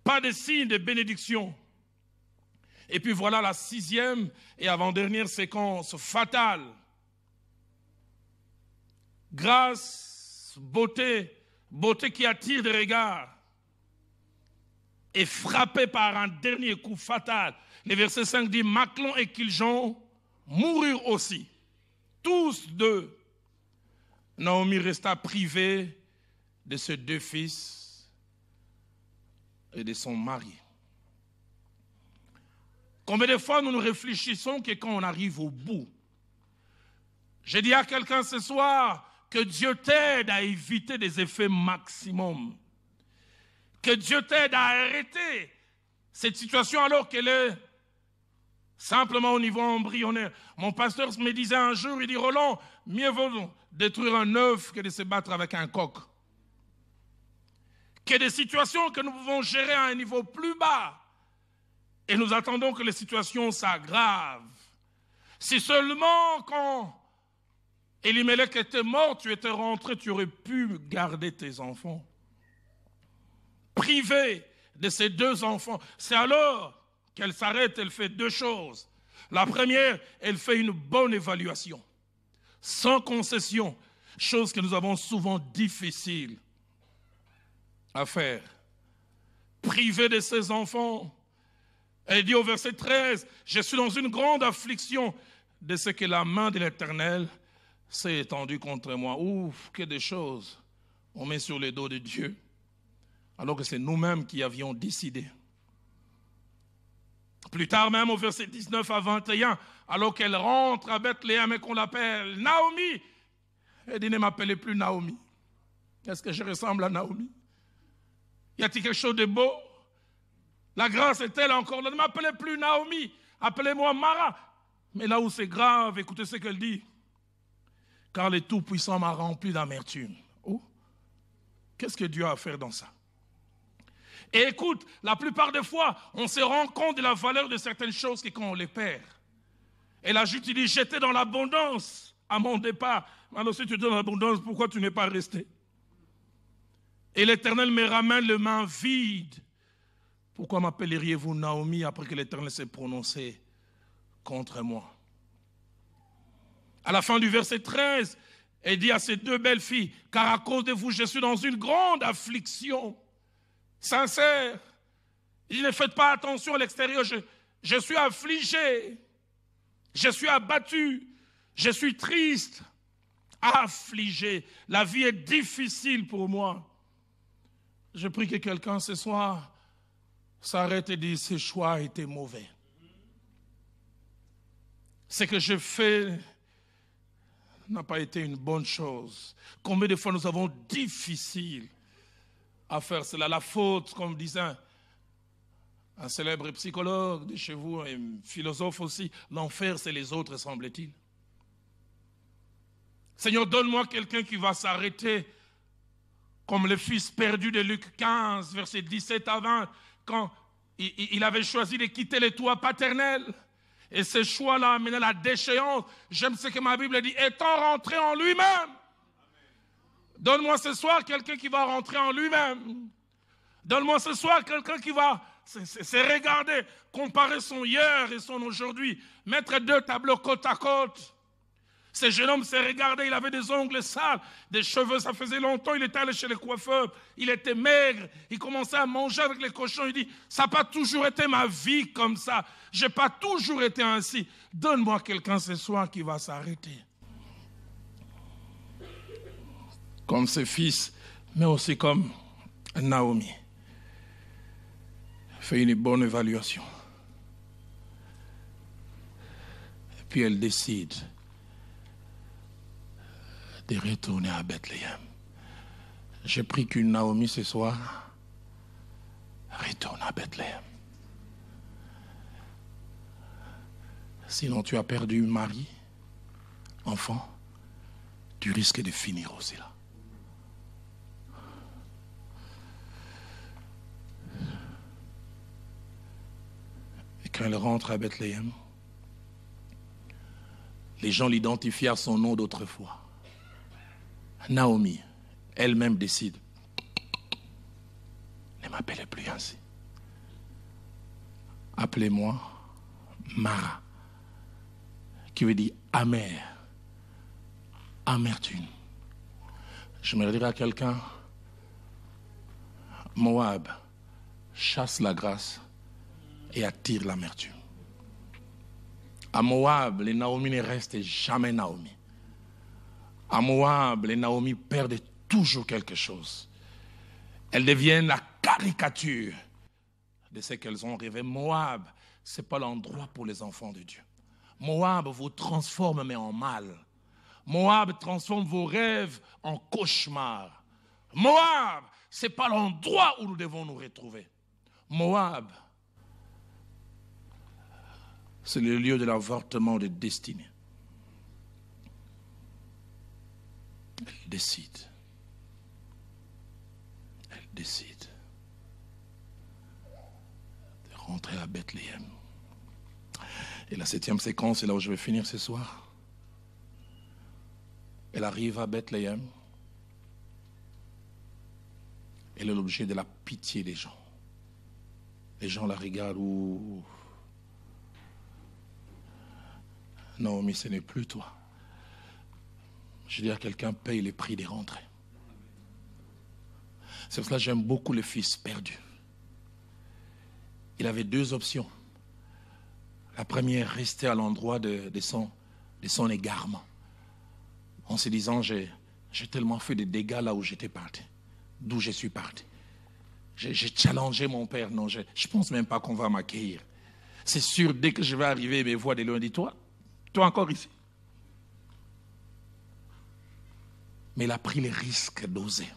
Pas de signe de bénédiction. Et puis voilà la sixième et avant-dernière séquence fatale. Grâce, beauté, beauté qui attire des regards et frappée par un dernier coup fatal. Le verset 5 dit, Maclon et Kiljon moururent aussi tous deux. Naomi resta privée de ses deux fils et de son mari. Combien de fois nous nous réfléchissons que quand on arrive au bout, j'ai dit à quelqu'un ce soir que Dieu t'aide à éviter des effets maximum. Que Dieu t'aide à arrêter cette situation alors qu'elle est Simplement au niveau embryonnaire. Mon pasteur me disait un jour, il dit, Roland, mieux vaut détruire un œuf que de se battre avec un coq. Que des situations que nous pouvons gérer à un niveau plus bas. Et nous attendons que les situations s'aggravent. Si seulement quand Elimelech était mort, tu étais rentré, tu aurais pu garder tes enfants. Privé de ces deux enfants. C'est alors qu'elle s'arrête, elle fait deux choses. La première, elle fait une bonne évaluation, sans concession, chose que nous avons souvent difficile à faire. Privée de ses enfants, elle dit au verset 13, je suis dans une grande affliction de ce que la main de l'Éternel s'est étendue contre moi. Ouf, que des choses on met sur les dos de Dieu, alors que c'est nous-mêmes qui avions décidé. Plus tard même au verset 19 à 21, alors qu'elle rentre à Bethléem et qu'on l'appelle Naomi, elle dit ne m'appelez plus Naomi. Est-ce que je ressemble à Naomi Y a-t-il quelque chose de beau La grâce est-elle encore Ne m'appelez plus Naomi, appelez-moi Mara. Mais là où c'est grave, écoutez ce qu'elle dit. Car le Tout-Puissant m'a rempli d'amertume. Oh, qu'est-ce que Dieu a à faire dans ça et écoute, la plupart des fois, on se rend compte de la valeur de certaines choses que quand on les perd. Et là, j'utilise, dit, j'étais dans l'abondance à mon départ. Alors si tu es dans l'abondance, pourquoi tu n'es pas resté Et l'Éternel me ramène le mains vide. Pourquoi m'appelleriez-vous Naomi après que l'Éternel s'est prononcé contre moi À la fin du verset 13, elle dit à ses deux belles filles, car à cause de vous, je suis dans une grande affliction sincère. Il ne fait pas attention à l'extérieur. Je, suis affligé. Je suis abattu. Je suis triste. Affligé. La vie est difficile pour moi. Je prie que quelqu'un ce soir s'arrête et dise, Ce choix été mauvais. Ce que je fais n'a pas été une bonne chose. Combien de fois nous avons difficile à faire cela. La faute, comme disait un, célèbre psychologue de chez vous, un philosophe aussi, l'enfer, c'est les autres, semble-t-il. Seigneur, donne-moi quelqu'un qui va s'arrêter comme le fils perdu de Luc 15, verset 17 à 20, quand il avait choisi de quitter les toits paternels. Et ce choix-là amené la déchéance. J'aime ce que ma Bible dit, étant rentré en lui-même, Donne-moi ce soir quelqu'un qui va rentrer en lui-même. Donne-moi ce soir quelqu'un qui va se regarder, comparer son hier et son aujourd'hui, mettre deux tableaux côte à côte. Ce jeune homme s'est regardé, il avait des ongles sales, des cheveux, ça faisait longtemps, il était allé chez les coiffeurs, il était maigre, il commençait à manger avec les cochons, il dit, ça n'a pas toujours été ma vie comme ça, je n'ai pas toujours été ainsi. Donne-moi quelqu'un ce soir qui va s'arrêter comme ses fils, mais aussi comme Naomi. Fait une bonne évaluation. Et Puis elle décide de retourner à Bethléem. J'ai pris qu'une Naomi ce soir retourne à Bethléem. Sinon tu as perdu mari, enfant, tu risques de finir aussi là. quand elle rentre à Bethléem, les gens l'identifient à son nom d'autrefois. Naomi, elle-même décide, ne m'appelez plus ainsi. Appelez-moi Mara, qui veut dire amère, amertume. Je me dirai à quelqu'un, Moab, chasse la grâce et attire l'amertume. À Moab, les Naomi ne restent jamais Naomi. À Moab, les Naomi perdent toujours quelque chose. Elles deviennent la caricature de ce qu'elles ont rêvé. Moab, ce n'est pas l'endroit pour les enfants de Dieu. Moab vous transforme mais en mal. Moab transforme vos rêves en cauchemar. Moab, ce n'est pas l'endroit où nous devons nous retrouver. Moab, c'est le lieu de l'avortement de destinée. Elle décide. Elle décide de rentrer à Bethléem. Et la septième séquence, c'est là où je vais finir ce soir. Elle arrive à Bethléem. Elle est l'objet de la pitié des gens. Les gens la regardent. ou Non, mais ce n'est plus toi. Je veux dire, quelqu'un paye les prix des rentrées. C'est pour cela que j'aime beaucoup le fils perdu. Il avait deux options. La première, rester à l'endroit de, son, de égarement, en se disant, j'ai tellement fait des dégâts là où j'étais parti, d'où je suis parti. J'ai challengé mon père, non, je ne pense même pas qu'on va m'accueillir. C'est sûr, dès que je vais arriver, mes voix de loin, toi, toi encore ici. Mais il a pris les risques d'oser.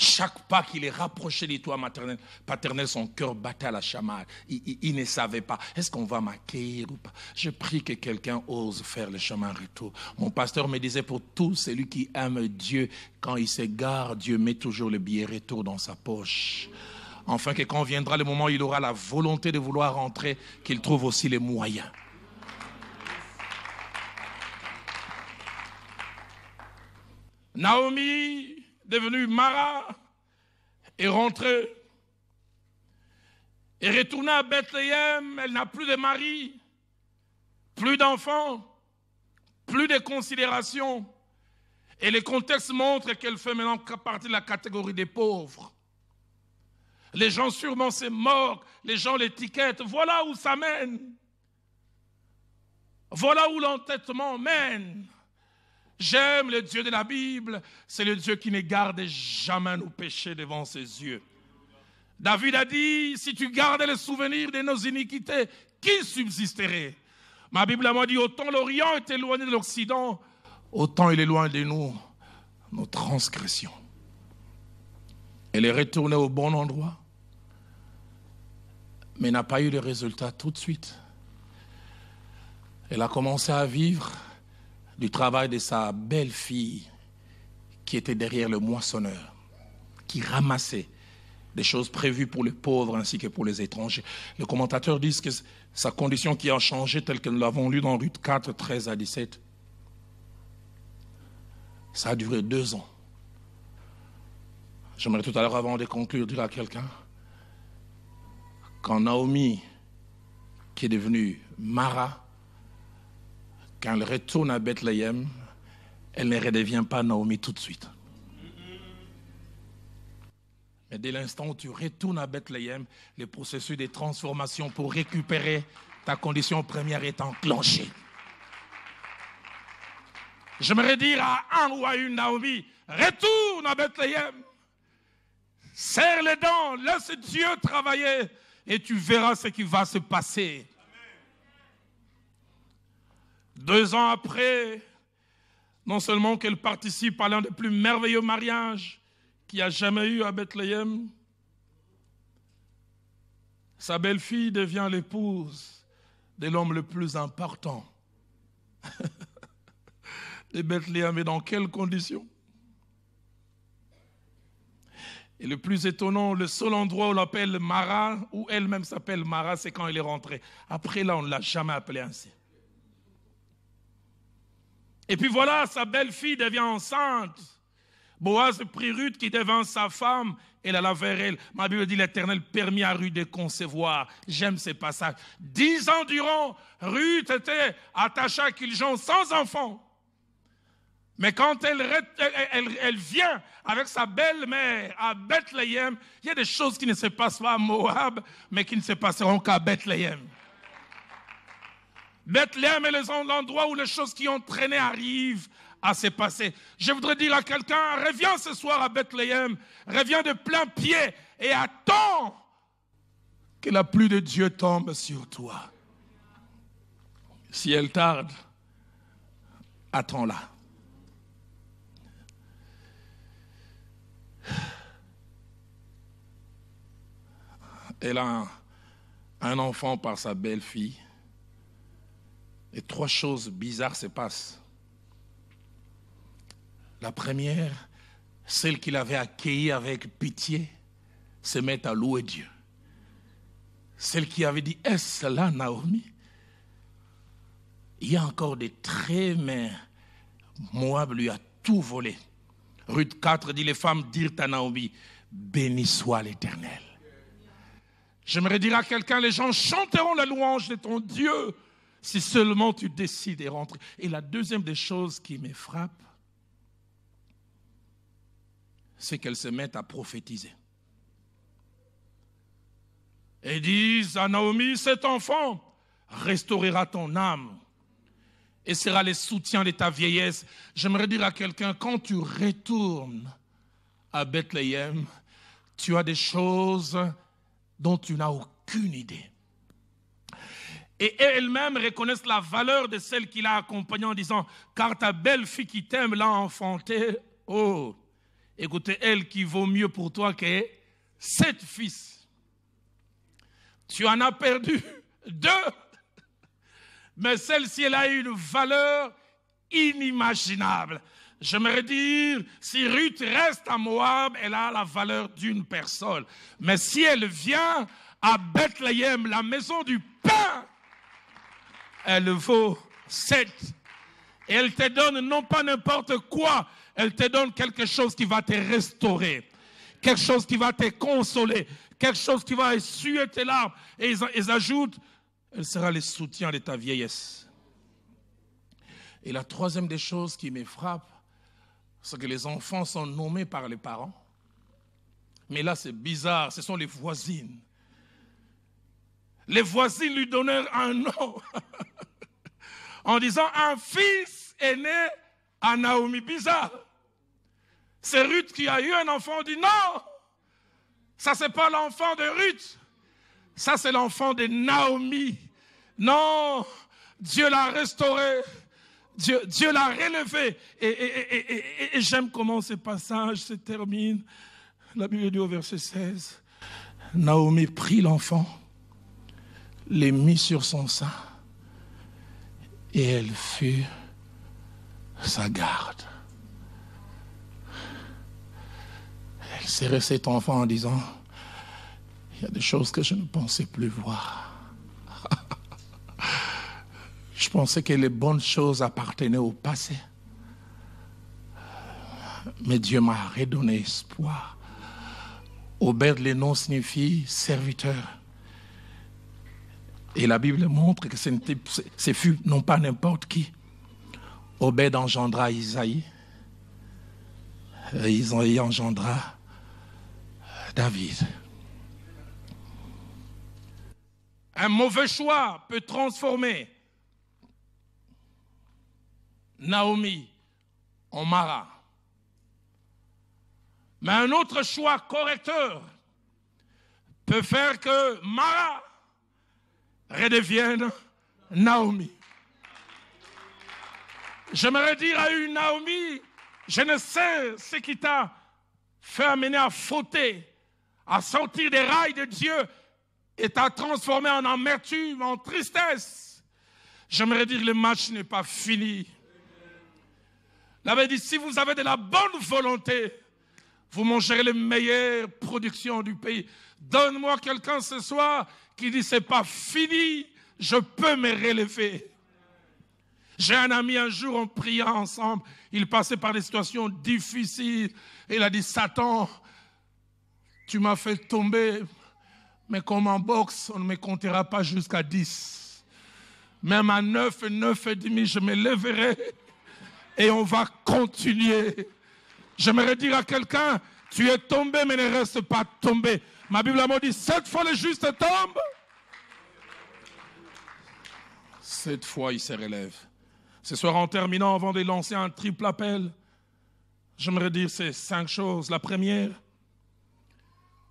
Chaque pas qu'il est rapproché des toits maternels, paternels, son cœur battait à la chamade. Il, ne savait pas, est-ce qu'on va m'accueillir ou pas Je prie que quelqu'un ose faire le chemin retour. Mon pasteur me disait, pour tout celui qui aime Dieu, quand il s'égare, Dieu met toujours le billet retour dans sa poche. Enfin que quand viendra le moment où il aura la volonté de vouloir rentrer, qu'il trouve aussi les moyens. Naomi, devenue Mara, est rentrée. Et retournée à Bethléem, elle n'a plus de mari, plus d'enfants, plus de considération. Et le contexte montre qu'elle fait maintenant partie de la catégorie des pauvres. Les gens sûrement se moquent, les gens l'étiquettent. Voilà où ça mène. Voilà où l'entêtement mène. J'aime le Dieu de la Bible. C'est le Dieu qui ne garde jamais nos péchés devant ses yeux. David a dit, si tu gardes le souvenir de nos iniquités, qui subsisterait Ma Bible m'a dit, autant l'Orient est éloigné de l'Occident, autant il est loin de nous, nos transgressions. Elle est retournée au bon endroit, mais n'a pas eu de résultat tout de suite. Elle a commencé à vivre du travail de sa belle-fille qui était derrière le moissonneur, qui ramassait des choses prévues pour les pauvres ainsi que pour les étrangers. Les commentateurs disent que sa condition qui a changé, telle que nous l'avons lu dans Ruth 4, 13 à 17, ça a duré deux ans. J'aimerais tout à l'heure, avant de conclure, dire à quelqu'un, quand Naomi, qui est devenue Mara, quand elle retourne à Bethléem, elle ne redevient pas Naomi tout de suite. Mais dès l'instant où tu retournes à Bethléem, le processus de transformation pour récupérer ta condition première est enclenché. J'aimerais dire à un ou à une Naomi, retourne à Bethléem, serre les dents, laisse Dieu travailler et tu verras ce qui va se passer. Deux ans après, non seulement qu'elle participe à l'un des plus merveilleux mariages qu'il y a jamais eu à Bethléem, sa belle-fille devient l'épouse de l'homme le plus important de Bethléem. Mais dans quelles conditions Et le plus étonnant, le seul endroit où l'appelle Mara, où elle-même s'appelle Mara, c'est quand elle est rentrée. Après là, on ne l'a jamais appelée ainsi. Et puis voilà, sa belle-fille devient enceinte. Boaz prit Ruth qui devint sa femme et alla vers elle. Ma Bible dit l'Éternel permit à Ruth de concevoir. J'aime ces passages. Dix ans durant, Ruth était attachée à Kiljon sans enfant. Mais quand elle, elle vient avec sa belle-mère à Bethléem, il y a des choses qui ne se passent pas à Moab, mais qui ne se passeront qu'à Bethléem. Bethléem est l'endroit où les choses qui ont traîné arrivent à se passer. Je voudrais dire à quelqu'un, reviens ce soir à Bethléem, reviens de plein pied et attends que la pluie de Dieu tombe sur toi. Si elle tarde, attends-la. Elle a un enfant par sa belle-fille et trois choses bizarres se passent. La première, celle qui l'avait accueilli avec pitié, se met à louer Dieu. Celle qui avait dit, est-ce là Naomi Il y a encore des très Moab lui a tout volé. Ruth 4 dit, les femmes dirent à Naomi, béni soit l'Éternel. J'aimerais dire à quelqu'un, les gens chanteront la louange de ton Dieu. Si seulement tu décides de rentrer. Et la deuxième des choses qui me frappe, c'est qu'elles se mettent à prophétiser. Et disent à Naomi, cet enfant restaurera ton âme et sera le soutien de ta vieillesse. J'aimerais dire à quelqu'un, quand tu retournes à Bethléem, tu as des choses dont tu n'as aucune idée et elle-même reconnaissent la valeur de celle qui l'a accompagnée en disant Car ta belle fille qui t'aime l'a enfantée. Oh, écoutez, elle qui vaut mieux pour toi que sept fils. Tu en as perdu deux, mais celle-ci, elle a une valeur inimaginable. J'aimerais dire, si Ruth reste à Moab, elle a la valeur d'une personne. Mais si elle vient à Bethléem, la maison du pain, elle vaut sept. Et elle te donne non pas n'importe quoi, elle te donne quelque chose qui va te restaurer, quelque chose qui va te consoler, quelque chose qui va essuyer tes larmes. Et ils, ajoutent, elle sera le soutien de ta vieillesse. Et la troisième des choses qui me frappe, c'est que les enfants sont nommés par les parents. Mais là, c'est bizarre, ce sont les voisines les voisins lui donnèrent un nom en disant un fils est né à Naomi Bizarre C'est Ruth qui a eu un enfant. On dit non, ça c'est pas l'enfant de Ruth, ça c'est l'enfant de Naomi. Non, Dieu l'a restauré. Dieu, l'a relevé. Et, et j'aime comment ce passage se termine. La Bible dit au verset 16, Naomi prit l'enfant les mit sur son sein et elle fut sa garde. Elle serrait cet enfant en disant, il y a des choses que je ne pensais plus voir. je pensais que les bonnes choses appartenaient au passé. Mais Dieu m'a redonné espoir. Aubert, les noms signifie serviteur. Et la Bible montre que ce, fut non pas n'importe qui. Obed engendra Isaïe. Et euh, Isaïe engendra euh, David. Un mauvais choix peut transformer Naomi en Mara. Mais un autre choix correcteur peut faire que Mara redevienne Naomi. J'aimerais dire à une Naomi, je ne sais ce qui t'a fait amener à fauter, à sortir des rails de Dieu et t'a transformé en amertume, en tristesse. J'aimerais dire, le match n'est pas fini. L'avait dit, si vous avez de la bonne volonté, vous mangerez les meilleures productions du pays. Donne-moi quelqu'un ce soir qui dit c'est pas fini, je peux me relever. J'ai un ami un jour, on priait ensemble. Il passait par des situations difficiles. il a dit Satan, tu m'as fait tomber, mais comme en boxe, on ne me comptera pas jusqu'à 10. Même à 9, 9 et demi, je me lèverai et on va continuer. J'aimerais dire à quelqu'un, tu es tombé mais ne reste pas tombé. Ma Bible m'a dit, sept fois le juste tombe. Sept fois il se relève. Ce soir en terminant, avant de lancer un triple appel, j'aimerais dire ces cinq choses. La première,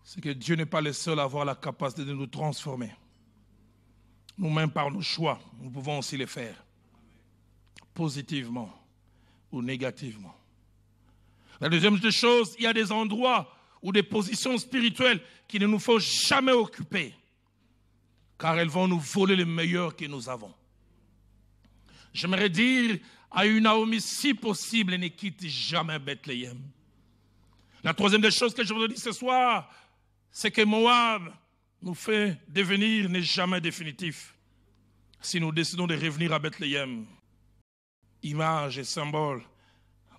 c'est que Dieu n'est pas le seul à avoir la capacité de nous transformer. Nous-mêmes, par nos choix, nous pouvons aussi les faire, positivement ou négativement. La deuxième chose, il y a des endroits ou des positions spirituelles qui ne nous faut jamais occuper, car elles vont nous voler le meilleur que nous avons. J'aimerais dire à une Naomi, si possible, ne quitte jamais Bethléem. La troisième des choses que je vous dis ce soir, c'est que Moab nous fait devenir n'est jamais définitif. Si nous décidons de revenir à Bethléem, image et symbole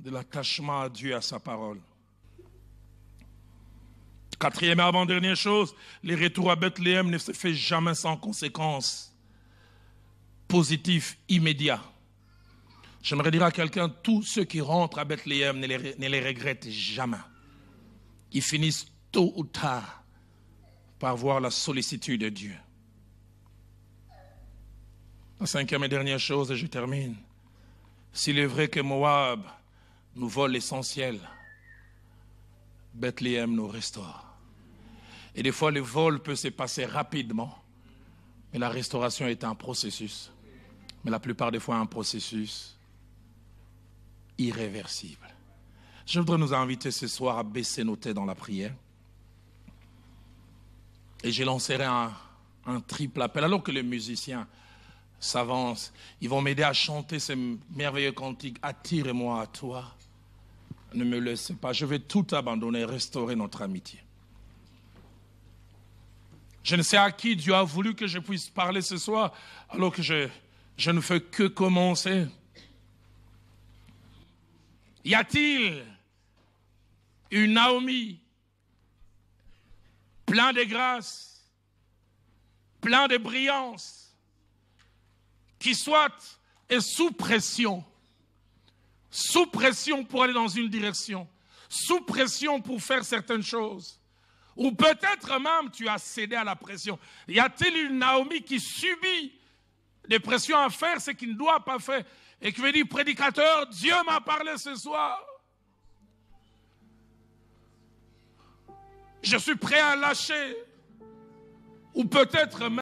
de l'attachement à Dieu, à sa parole. Quatrième et avant-dernière chose, les retours à Bethléem ne se fait jamais sans conséquences positives immédiates. J'aimerais dire à quelqu'un, tous ceux qui rentrent à Bethléem ne les, ne regrettent jamais. Ils finissent tôt ou tard par voir la sollicitude de Dieu. La cinquième et dernière chose, et je termine. S'il est vrai que Moab nous vole l'essentiel. Bethléem nous restaure. Et des fois, le vol peut se passer rapidement, mais la restauration est un processus. Mais la plupart des fois, un processus irréversible. Je voudrais nous inviter ce soir à baisser nos têtes dans la prière. Et je lancerai un, triple appel. Alors que les musiciens s'avancent, ils vont m'aider à chanter ce merveilleux cantique, Attire-moi à toi. Ne me laissez pas, je vais tout abandonner et restaurer notre amitié. Je ne sais à qui Dieu a voulu que je puisse parler ce soir, alors que je, je ne fais que commencer. Y a-t-il une Naomi plein de grâce, plein de brillance, qui soit et sous pression sous pression pour aller dans une direction, sous pression pour faire certaines choses. Ou peut-être même tu as cédé à la pression. Y a-t-il une Naomi qui subit des pressions à faire ce qu'il ne doit pas faire et qui veut dire, prédicateur, Dieu m'a parlé ce soir. Je suis prêt à lâcher. Ou peut-être même...